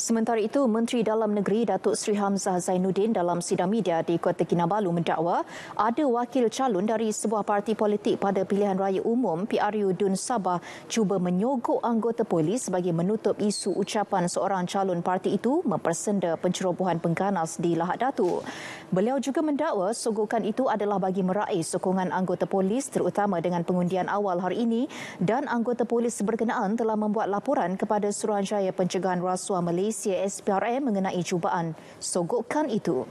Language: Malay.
Sementara itu, Menteri Dalam Negeri Datuk Sri Hamzah Zainuddin dalam sidang media di Kota Kinabalu mendakwa ada wakil calon dari sebuah parti politik pada pilihan raya umum PRU Dun Sabah cuba menyogok anggota polis bagi menutup isu ucapan seorang calon parti itu mempersenda pencerobohan pengganas di Lahad Datuk. Beliau juga mendakwa sogokan itu adalah bagi meraih sokongan anggota polis terutama dengan pengundian awal hari ini dan anggota polis berkenaan telah membuat laporan kepada Suruhanjaya Pencegahan Rasuah Malaysia SPRM mengenai cubaan sogokan itu.